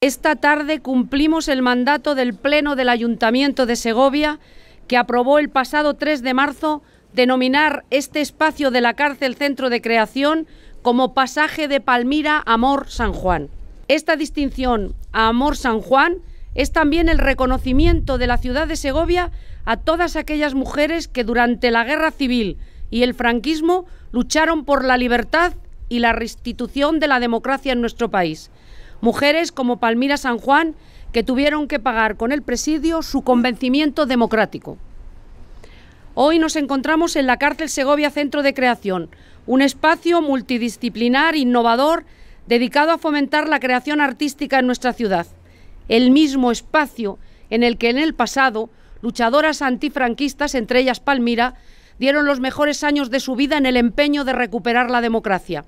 Esta tarde cumplimos el mandato del Pleno del Ayuntamiento de Segovia, que aprobó el pasado 3 de marzo denominar este espacio de la cárcel centro de creación como pasaje de Palmira Amor San Juan. Esta distinción a Amor San Juan es también el reconocimiento de la ciudad de Segovia a todas aquellas mujeres que durante la guerra civil y el franquismo lucharon por la libertad y la restitución de la democracia en nuestro país. Mujeres como Palmira San Juan, que tuvieron que pagar con el presidio su convencimiento democrático. Hoy nos encontramos en la cárcel Segovia Centro de Creación, un espacio multidisciplinar, innovador, dedicado a fomentar la creación artística en nuestra ciudad. El mismo espacio en el que en el pasado luchadoras antifranquistas, entre ellas Palmira, dieron los mejores años de su vida en el empeño de recuperar la democracia,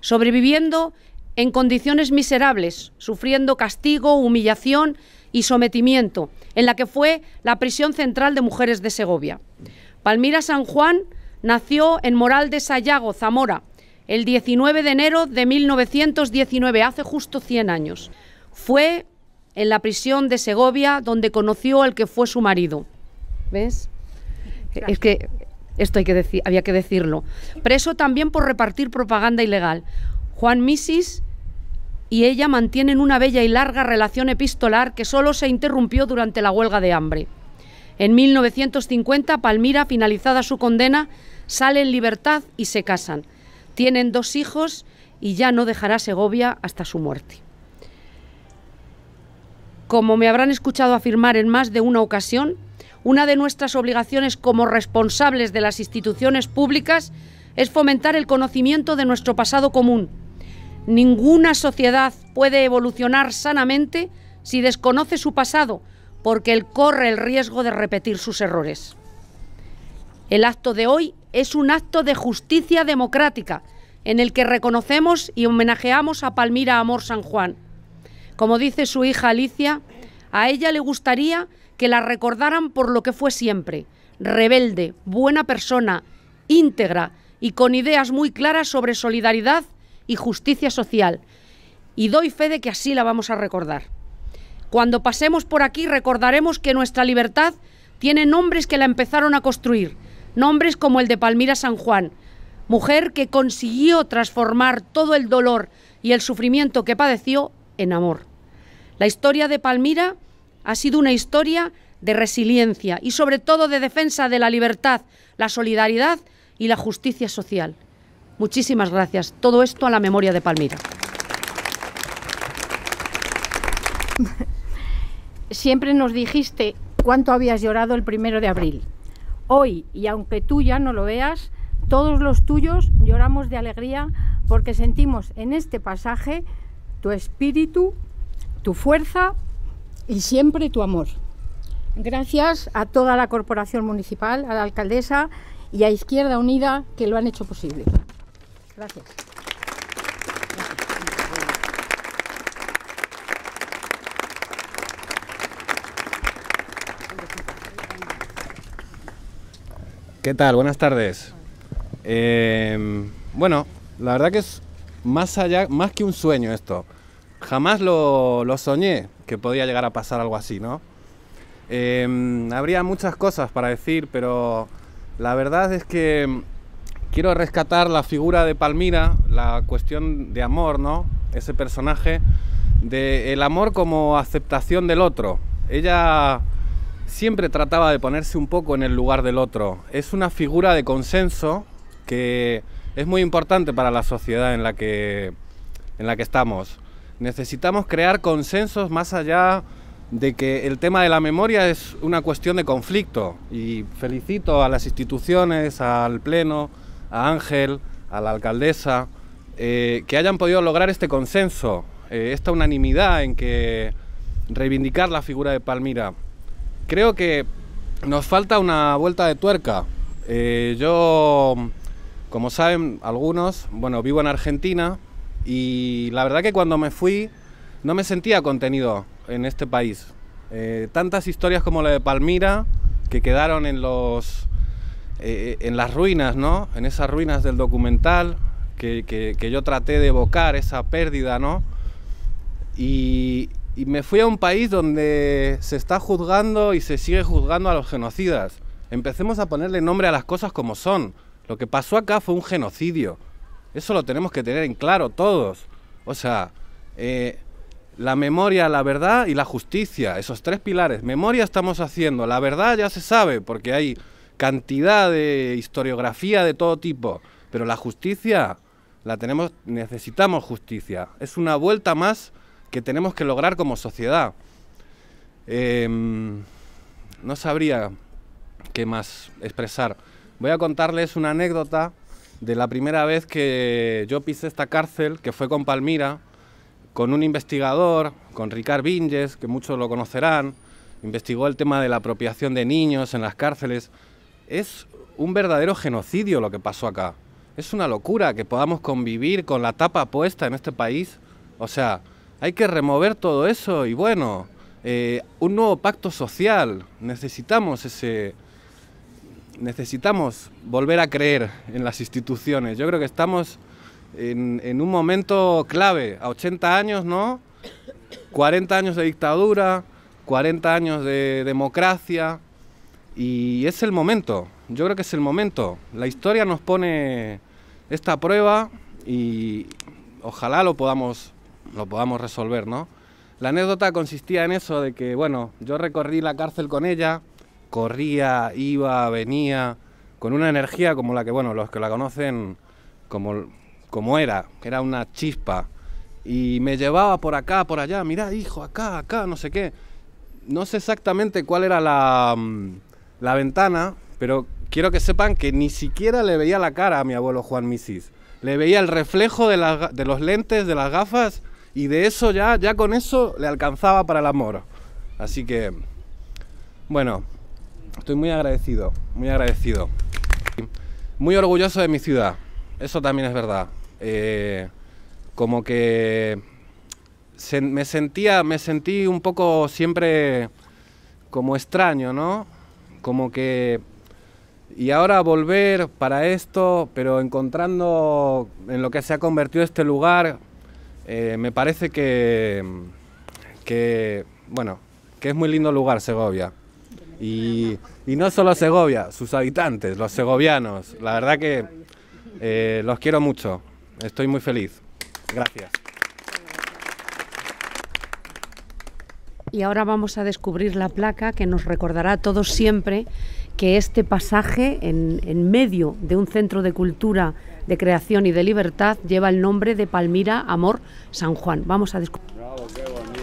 sobreviviendo en condiciones miserables, sufriendo castigo, humillación y sometimiento, en la que fue la prisión central de mujeres de Segovia. Palmira San Juan nació en Moral de Sayago, Zamora, el 19 de enero de 1919, hace justo 100 años. Fue en la prisión de Segovia donde conoció al que fue su marido. ¿Ves? Es que esto hay que había que decirlo. Preso también por repartir propaganda ilegal. Juan Misis y ella mantienen una bella y larga relación epistolar que solo se interrumpió durante la huelga de hambre. En 1950, Palmira, finalizada su condena, sale en libertad y se casan. Tienen dos hijos y ya no dejará Segovia hasta su muerte. Como me habrán escuchado afirmar en más de una ocasión, una de nuestras obligaciones como responsables de las instituciones públicas es fomentar el conocimiento de nuestro pasado común, Ninguna sociedad puede evolucionar sanamente si desconoce su pasado, porque él corre el riesgo de repetir sus errores. El acto de hoy es un acto de justicia democrática, en el que reconocemos y homenajeamos a Palmira Amor San Juan. Como dice su hija Alicia, a ella le gustaría que la recordaran por lo que fue siempre, rebelde, buena persona, íntegra y con ideas muy claras sobre solidaridad y justicia social, y doy fe de que así la vamos a recordar. Cuando pasemos por aquí recordaremos que nuestra libertad tiene nombres que la empezaron a construir, nombres como el de Palmira San Juan, mujer que consiguió transformar todo el dolor y el sufrimiento que padeció en amor. La historia de Palmira ha sido una historia de resiliencia y sobre todo de defensa de la libertad, la solidaridad y la justicia social. Muchísimas gracias. Todo esto a la memoria de Palmira. Siempre nos dijiste cuánto habías llorado el primero de abril. Hoy, y aunque tú ya no lo veas, todos los tuyos lloramos de alegría porque sentimos en este pasaje tu espíritu, tu fuerza y siempre tu amor. Gracias a toda la Corporación Municipal, a la Alcaldesa y a Izquierda Unida que lo han hecho posible. Gracias. ¿Qué tal? Buenas tardes. Em, bueno, la verdad que es más allá, más que un sueño esto. Jamás lo, soñé que podía llegar a pasar algo así, ¿no? Em, habría muchas cosas para decir, pero la verdad es que quiero rescatar la figura de Palmira, la cuestión de amor, ¿no? Ese personaje de el amor como aceptación del otro. Ella siempre trataba de ponerse un poco en el lugar del otro. Es una figura de consenso que es muy importante para la sociedad en la que en la que estamos. Necesitamos crear consensos más allá de que el tema de la memoria es una cuestión de conflicto y felicito a las instituciones, al pleno, a Ángel, a la alcaldesa, eh, que hayan podido lograr este consenso, eh, esta unanimidad en que reivindicar la figura de Palmira. Creo que nos falta una vuelta de tuerca. Eh, yo, como saben algunos, bueno, vivo en Argentina y la verdad que cuando me fui no me sentía contenido en este país. tantas historias como la de Palmira que quedaron en los eh, eh, en las ruinas, ¿no? En esas ruinas del documental que, que, yo traté de evocar esa pérdida, ¿no? Y, me fui a un país donde se está juzgando y se sigue juzgando a los genocidas. Empecemos a ponerle nombre a las cosas como son. Lo que pasó acá fue un genocidio. Eso lo tenemos que tener en claro todos. O sea, eh, la memoria, la verdad y la justicia, esos tres pilares. Memoria estamos haciendo, la verdad ya se sabe, porque hay cantidad de historiografía de todo tipo, pero la justicia la tenemos, necesitamos justicia. Es una vuelta más que tenemos que lograr como sociedad. Em, no sabría qué más expresar. Voy a contarles una anécdota de la primera vez que yo pisé esta cárcel, que fue con Palmira, con un investigador, con Ricard Vinges, que muchos lo conocerán, investigó el tema de la apropiación de niños en las cárceles. Es un verdadero genocidio lo que pasó acá. Es una locura que podamos convivir con la tapa puesta en este país. O sea, hay que remover todo eso y bueno, eh, un nuevo pacto social. Necesitamos ese... Necesitamos volver a creer en las instituciones. Yo creo que estamos en, en un momento clave, a 80 años, ¿no? 40 años de dictadura, 40 años de democracia, y es el momento, yo creo que es el momento. La historia nos pone esta prueba y ojalá lo podamos, lo podamos resolver, ¿no? La anécdota consistía en eso, de que, bueno, yo recorrí la cárcel con ella, corría, iba, venía, con una energía como la que, bueno, los que la conocen como, como era, era una chispa. Y me llevaba por acá, por allá, mira hijo, acá, acá, no sé qué. No sé exactamente cuál era la... Mm, la ventana, pero quiero que sepan que ni siquiera le veía la cara a mi abuelo Juan Misis. Le veía el reflejo de, de los lentes, de las gafas, y de eso ya, ya con eso le alcanzaba para el amor. Así que, bueno, estoy muy agradecido, muy agradecido. Muy orgulloso de mi ciudad, eso también es verdad. Eh, como que me sentía, me sentí un poco siempre como extraño, ¿no? como que... Y ahora volver para esto, pero encontrando en lo que se ha convertido este lugar, eh, me parece que, que, bueno, que es muy lindo lugar Segovia. Y, no solo Segovia, sus habitantes, los segovianos. La verdad que eh, los quiero mucho. Estoy muy feliz. Gracias. y ahora vamos a descubrir la placa que nos recordará a todos siempre que este pasaje en, medio de un centro de cultura, de creación y de libertad lleva el nombre de Palmira Amor San Juan. Vamos a descubrir.